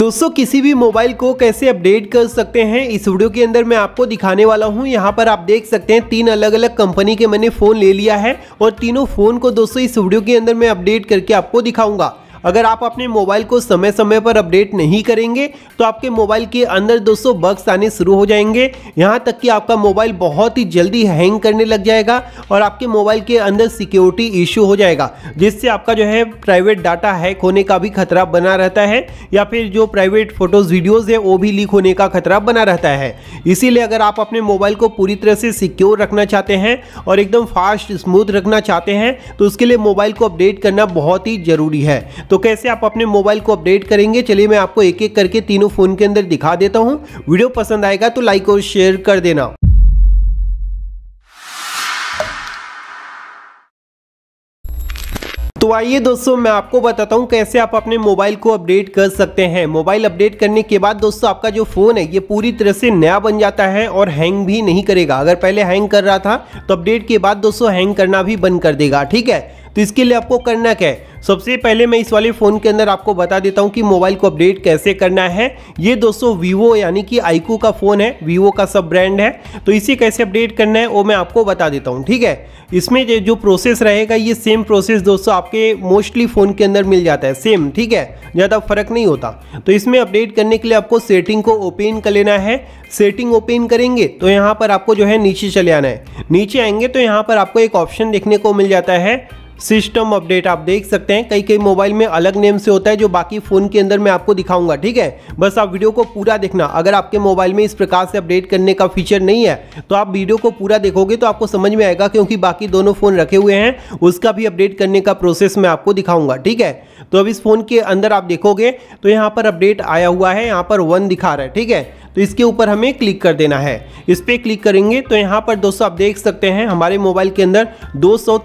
दोस्तों किसी भी मोबाइल को कैसे अपडेट कर सकते हैं इस वीडियो के अंदर मैं आपको दिखाने वाला हूं यहाँ पर आप देख सकते हैं तीन अलग अलग कंपनी के मैंने फ़ोन ले लिया है और तीनों फ़ोन को दोस्तों इस वीडियो के अंदर मैं अपडेट करके आपको दिखाऊंगा अगर आप अपने मोबाइल को समय समय पर अपडेट नहीं करेंगे तो आपके मोबाइल के अंदर दोस्तों बग्स आने शुरू हो जाएंगे यहाँ तक कि आपका मोबाइल बहुत ही जल्दी हैंग करने लग जाएगा और आपके मोबाइल के अंदर सिक्योरिटी इश्यू हो जाएगा जिससे आपका जो है प्राइवेट डाटा हैक होने का भी खतरा बना रहता है या फिर जो प्राइवेट फोटोज वीडियोज है वो भी लीक होने का खतरा बना रहता है इसीलिए अगर आप अपने मोबाइल को पूरी तरह से सिक्योर रखना चाहते हैं और एकदम फास्ट स्मूथ रखना चाहते हैं तो उसके लिए मोबाइल को अपडेट करना बहुत ही ज़रूरी है तो कैसे आप अपने मोबाइल को अपडेट करेंगे चलिए मैं आपको एक एक करके तीनों फ़ोन के अंदर दिखा देता हूँ वीडियो पसंद आएगा तो लाइक और शेयर कर देना तो आइए दोस्तों मैं आपको बताता हूँ कैसे आप अपने मोबाइल को अपडेट कर सकते हैं मोबाइल अपडेट करने के बाद दोस्तों आपका जो फ़ोन है ये पूरी तरह से नया बन जाता है और हैंग भी नहीं करेगा अगर पहले हैंग कर रहा था तो अपडेट के बाद दोस्तों हैंग करना भी बंद कर देगा ठीक है तो इसके लिए आपको करना क्या है सबसे पहले मैं इस वाले फ़ोन के अंदर आपको बता देता हूँ कि मोबाइल को अपडेट कैसे करना है ये दोस्तों वीवो यानी कि आईको का फ़ोन है वीवो का सब ब्रांड है तो इसे कैसे अपडेट करना है वो मैं आपको बता देता हूँ ठीक है इसमें जो प्रोसेस रहेगा ये सेम प्रोसेस दोस्तों आपके मोस्टली फ़ोन के अंदर मिल जाता है सेम ठीक है ज़्यादा फ़र्क नहीं होता तो इसमें अपडेट करने के लिए आपको सेटिंग को ओपन कर लेना है सेटिंग ओपन करेंगे तो यहाँ पर आपको जो है नीचे चले आना है नीचे आएंगे तो यहाँ पर आपको एक ऑप्शन देखने को मिल जाता है सिस्टम अपडेट आप देख सकते हैं कई कई मोबाइल में अलग नेम से होता है जो बाकी फ़ोन के अंदर मैं आपको दिखाऊंगा ठीक है बस आप वीडियो को पूरा देखना अगर आपके मोबाइल में इस प्रकार से अपडेट करने का फीचर नहीं है तो आप वीडियो को पूरा देखोगे तो आपको समझ में आएगा क्योंकि बाकी दोनों फ़ोन रखे हुए हैं उसका भी अपडेट करने का प्रोसेस मैं आपको दिखाऊंगा ठीक है तो अब इस फ़ोन के अंदर आप देखोगे तो यहाँ पर अपडेट आया हुआ है यहाँ पर वन दिखा रहा है ठीक है तो इसके ऊपर हमें क्लिक कर देना है इस पर क्लिक करेंगे तो यहाँ पर दोस्तों आप देख सकते हैं हमारे मोबाइल के अंदर 203 सौ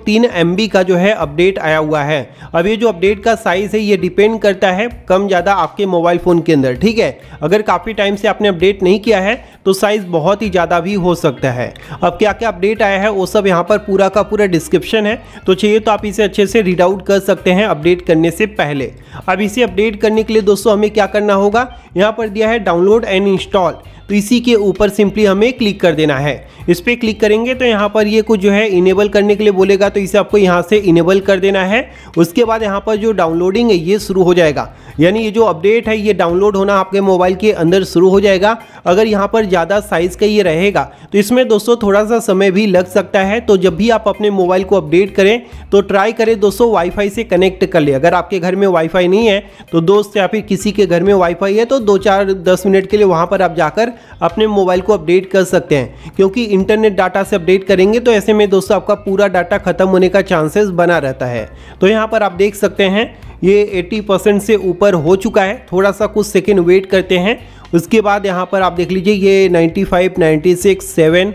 का जो है अपडेट आया हुआ है अब ये जो अपडेट का साइज़ है ये डिपेंड करता है कम ज़्यादा आपके मोबाइल फ़ोन के अंदर ठीक है अगर काफ़ी टाइम से आपने अपडेट नहीं किया है तो साइज़ बहुत ही ज़्यादा भी हो सकता है अब क्या क्या अपडेट आया है वो सब यहाँ पर पूरा का पूरा डिस्क्रिप्शन है तो चाहिए तो आप इसे अच्छे से रीड आउट कर सकते हैं अपडेट करने से पहले अब इसे अपडेट करने के लिए दोस्तों हमें क्या करना होगा यहाँ पर दिया है डाउनलोड एंड इंस्टॉल इंस्टॉल तो इसी के ऊपर सिंपली हमें क्लिक कर देना है इस पर क्लिक करेंगे तो यहाँ पर ये कुछ जो है इनेबल करने के लिए बोलेगा तो इसे आपको यहाँ से इनेबल कर देना है उसके बाद यहाँ पर जो डाउनलोडिंग है ये शुरू हो जाएगा यानी ये जो अपडेट है ये डाउनलोड होना आपके मोबाइल के अंदर शुरू हो जाएगा अगर यहाँ पर ज़्यादा साइज़ का ये रहेगा तो इसमें दोस्तों थोड़ा सा समय भी लग सकता है तो जब भी आप अपने मोबाइल को अपडेट करें तो ट्राई करें दोस्तों वाईफाई से कनेक्ट कर ले अगर आपके घर में वाईफाई नहीं है तो दोस्त या फिर किसी के घर में वाईफाई है तो दो चार दस मिनट के लिए वहाँ पर आप जाकर अपने मोबाइल को अपडेट कर सकते हैं क्योंकि इंटरनेट डाटा से अपडेट करेंगे तो ऐसे में दोस्तों आपका पूरा डाटा खत्म होने का चांसेस बना रहता है तो यहाँ पर आप देख सकते हैं ये 80 परसेंट से ऊपर हो चुका है थोड़ा सा कुछ सेकेंड वेट करते हैं उसके बाद यहाँ पर आप देख लीजिए ये नाइन्टी फाइव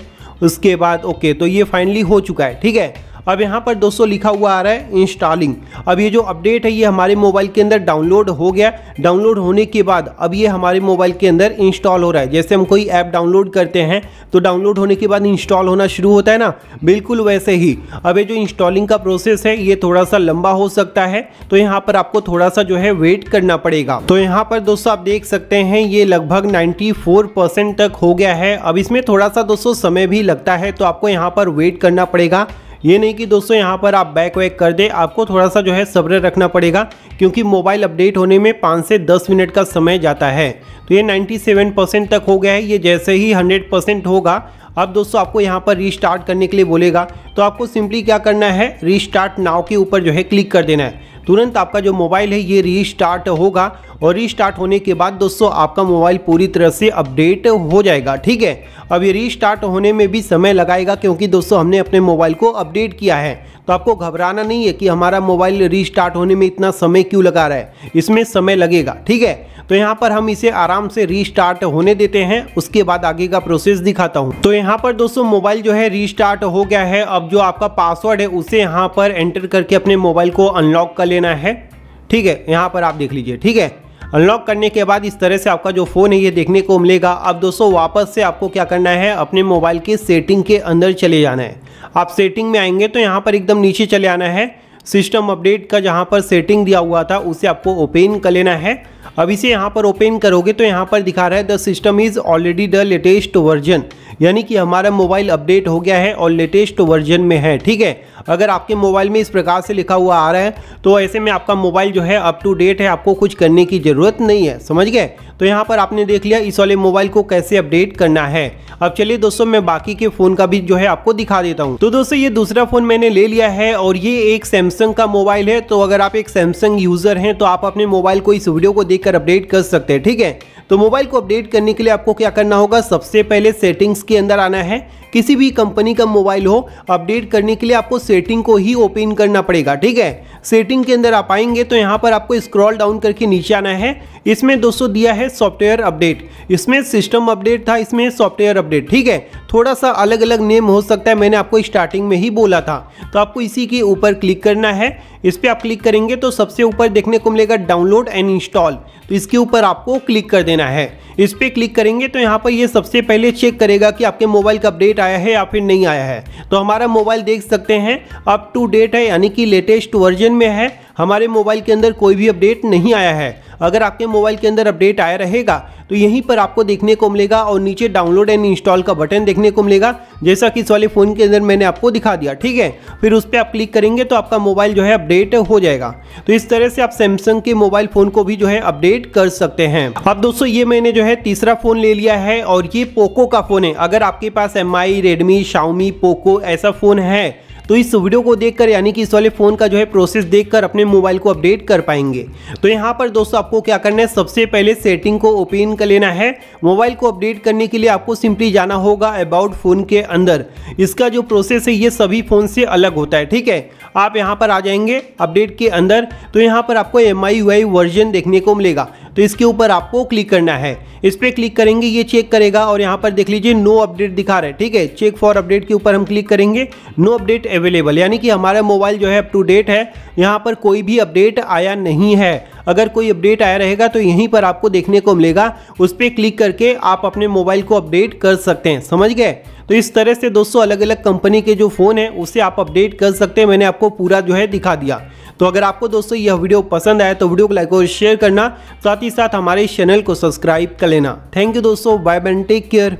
उसके बाद ओके तो ये फाइनली हो चुका है ठीक है अब यहाँ पर दोस्तों लिखा हुआ आ रहा है इंस्टॉलिंग अब ये जो अपडेट है ये हमारे मोबाइल के अंदर डाउनलोड हो गया डाउनलोड होने के बाद अब ये हमारे मोबाइल के अंदर इंस्टॉल हो रहा है जैसे हम कोई ऐप डाउनलोड करते हैं तो डाउनलोड होने के बाद इंस्टॉल होना शुरू होता है ना बिल्कुल वैसे ही अब ये जो इंस्टॉलिंग का प्रोसेस है ये थोड़ा सा लंबा हो सकता है तो यहाँ पर आपको थोड़ा सा जो है वेट करना पड़ेगा तो यहाँ पर दोस्तों आप देख सकते हैं ये लगभग नाइन्टी तक हो गया है अब इसमें थोड़ा सा दोस्तों समय भी लगता है तो आपको यहाँ पर वेट करना पड़ेगा ये नहीं कि दोस्तों यहाँ पर आप बैक वैक कर दे आपको थोड़ा सा जो है सब्र रखना पड़ेगा क्योंकि मोबाइल अपडेट होने में पाँच से दस मिनट का समय जाता है तो ये सेवन परसेंट तक हो गया है ये जैसे ही हंड्रेड परसेंट होगा अब दोस्तों आपको यहाँ पर रीस्टार्ट करने के लिए बोलेगा तो आपको सिंपली क्या करना है रीस्टार्ट नाव के ऊपर जो है क्लिक कर देना है तुरंत आपका जो मोबाइल है ये रीस्टार्ट होगा और रीस्टार्ट होने के बाद दोस्तों आपका मोबाइल पूरी तरह से अपडेट हो जाएगा ठीक है अब ये रीस्टार्ट होने में भी समय लगाएगा क्योंकि दोस्तों हमने अपने मोबाइल को अपडेट किया है तो आपको घबराना नहीं है कि हमारा मोबाइल रीस्टार्ट होने में इतना समय क्यों लगा रहा है इसमें समय लगेगा ठीक है तो यहाँ पर हम इसे आराम से रीस्टार्ट होने देते हैं उसके बाद आगे का प्रोसेस दिखाता हूँ तो यहाँ पर दोस्तों मोबाइल जो है रीस्टार्ट हो गया है अब जो आपका पासवर्ड है उसे यहाँ पर एंटर करके अपने मोबाइल को अनलॉक कर लेना है ठीक है यहाँ पर आप देख लीजिए ठीक है अनलॉक करने के बाद इस तरह से आपका जो फ़ोन है ये देखने को मिलेगा अब दोस्तों वापस से आपको क्या करना है अपने मोबाइल के सेटिंग के अंदर चले जाना है आप सेटिंग में आएंगे तो यहाँ पर एकदम नीचे चले आना है सिस्टम अपडेट का जहाँ पर सेटिंग दिया हुआ था उसे आपको ओपन कर लेना है अब इसे यहाँ पर ओपन करोगे तो यहाँ पर दिखा रहा है the system is already the latest version यानी कि हमारा मोबाइल अपडेट हो गया है और लेटेस्ट वर्जन में है ठीक है अगर आपके मोबाइल में इस प्रकार से लिखा हुआ आ रहा है तो ऐसे में आपका मोबाइल जो है अप टू डेट है आपको कुछ करने की ज़रूरत नहीं है समझ गए तो यहाँ पर आपने देख लिया इस वाले मोबाइल को कैसे अपडेट करना है अब चलिए दोस्तों मैं बाकी के फ़ोन का भी जो है आपको दिखा देता हूँ तो दोस्तों ये दूसरा फ़ोन मैंने ले लिया है और ये एक सैमसंग का मोबाइल है तो अगर आप एक सैमसंग यूज़र हैं तो आप अपने मोबाइल को इस वीडियो को देख अपडेट कर सकते हैं ठीक है तो मोबाइल को अपडेट करने के लिए आपको क्या करना होगा सबसे पहले सेटिंग्स के अंदर आना है किसी भी कंपनी का मोबाइल हो अपडेट करने के लिए आपको सेटिंग को ही ओपन करना पड़ेगा ठीक है सेटिंग के अंदर आप आएंगे तो यहाँ पर आपको स्क्रॉल डाउन करके नीचे आना है इसमें दोस्तों दिया है सॉफ्टवेयर अपडेट इसमें सिस्टम अपडेट था इसमें सॉफ्टवेयर अपडेट ठीक है थोड़ा सा अलग अलग नेम हो सकता है मैंने आपको स्टार्टिंग में ही बोला था तो आपको इसी के ऊपर क्लिक करना है इस पर आप क्लिक करेंगे तो सबसे ऊपर देखने को मिलेगा डाउनलोड एंड इंस्टॉल तो इसके ऊपर आपको क्लिक कर देना है इस पर क्लिक करेंगे तो यहाँ पर ये सबसे पहले चेक करेगा कि आपके मोबाइल का अपडेट आया है या फिर नहीं आया है तो हमारा मोबाइल देख सकते हैं अप टू डेट है यानी कि लेटेस्ट वर्जन वेरिएशन में है हमारे मोबाइल के अंदर कोई भी अपडेट नहीं आया है अगर आपके मोबाइल के अंदर अपडेट आया रहेगा तो यहीं पर आपको देखने को मिलेगा और नीचे डाउनलोड एंड इंस्टॉल का बटन देखने को मिलेगा जैसा कि इस वाले फ़ोन के अंदर मैंने आपको दिखा दिया ठीक है फिर उस पर आप क्लिक करेंगे तो आपका मोबाइल जो है अपडेट हो जाएगा तो इस तरह से आप सैमसंग के मोबाइल फ़ोन को भी जो है अपडेट कर सकते हैं अब दोस्तों ये मैंने जो है तीसरा फ़ोन ले लिया है और ये पोको का फ़ोन है अगर आपके पास M I Redmi Xiaomi Poco ऐसा फ़ोन है तो इस वीडियो को देखकर यानी कि इस वाले फ़ोन का जो है प्रोसेस देखकर अपने मोबाइल को अपडेट कर पाएंगे तो यहाँ पर दोस्तों आपको क्या करना है सबसे पहले सेटिंग को ओपन कर लेना है मोबाइल को अपडेट करने के लिए आपको सिंपली जाना होगा अबाउट फ़ोन के अंदर इसका जो प्रोसेस है ये सभी फ़ोन से अलग होता है ठीक है आप यहाँ पर आ जाएंगे अपडेट के अंदर तो यहाँ पर आपको एम आई वर्जन देखने को मिलेगा तो इसके ऊपर आपको क्लिक करना है इस पर क्लिक करेंगे ये चेक करेगा और यहाँ पर देख लीजिए नो अपडेट दिखा रहा है ठीक है चेक फॉर अपडेट के ऊपर हम क्लिक करेंगे नो अपडेट अवेलेबल यानी कि हमारा मोबाइल जो है अप टू डेट है यहाँ पर कोई भी अपडेट आया नहीं है अगर कोई अपडेट आया रहेगा तो यहीं पर आपको देखने को मिलेगा उस पर क्लिक करके आप अपने मोबाइल को अपडेट कर सकते हैं समझ गए तो इस तरह से दोस्तों अलग अलग कंपनी के जो फ़ोन है उसे आप अपडेट कर सकते हैं मैंने आपको पूरा जो है दिखा दिया तो अगर आपको दोस्तों यह वीडियो पसंद आए तो वीडियो को लाइक और शेयर करना साथ ही साथ हमारे चैनल को सब्सक्राइब कर लेना थैंक यू दोस्तों बाय बाय टेक केयर